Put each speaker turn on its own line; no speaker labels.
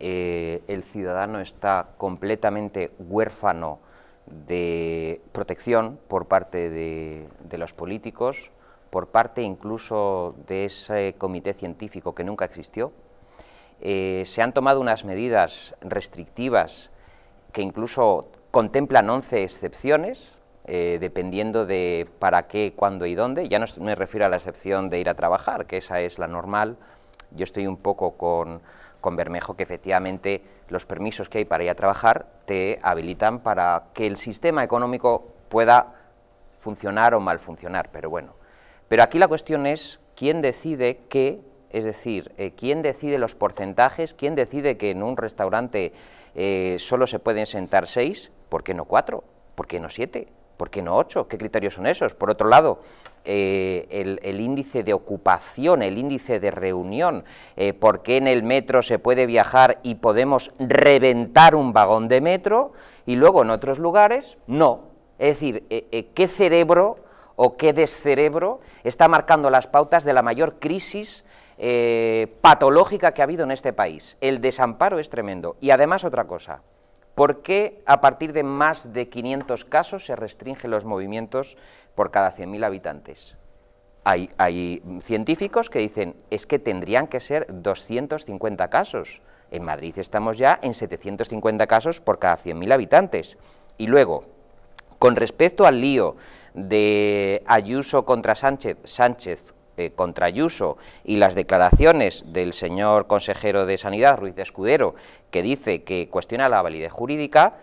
Eh, el ciudadano está completamente huérfano de protección por parte de, los políticos, por parte incluso de ese comité científico que nunca existió. Eh, se han tomado unas medidas restrictivas que incluso contemplan 11 excepciones, eh, dependiendo de para qué, cuándo y dónde. Ya no me refiero a la excepción de ir a trabajar, que esa es la normal. Yo estoy un poco con con Bermejo que efectivamente los permisos que hay para ir a trabajar te habilitan para que el sistema económico pueda funcionar o mal funcionar, pero bueno. Pero aquí la cuestión es quién decide qué, es decir, eh, quién decide los porcentajes, quién decide que en un restaurante eh, solo se pueden sentar seis, ¿por qué no cuatro? ¿Por qué no siete? ¿Por qué no ocho? ¿Qué criterios son esos? Por otro lado, eh, el, índice de ocupación, el índice de reunión, eh, por qué en el metro se puede viajar y podemos reventar un vagón de metro y luego en otros lugares no. Es decir, eh, ¿qué cerebro o qué descerebro está marcando las pautas de la mayor crisis patológica que ha habido en este país? El desamparo es tremendo. Y además otra cosa, ¿Por qué a partir de más de 500 casos se restringen los movimientos por cada 100.000 habitantes? Hay, hay, científicos que dicen, es que tendrían que ser 250 casos. En Madrid estamos ya en 750 casos por cada 100.000 habitantes. Y luego, con respecto al lío de Ayuso contra Sánchez, Sánchez contrayuso eh, contra y las declaraciones del señor consejero de Sanidad, Ruiz de Escudero, que dice que cuestiona la validez jurídica,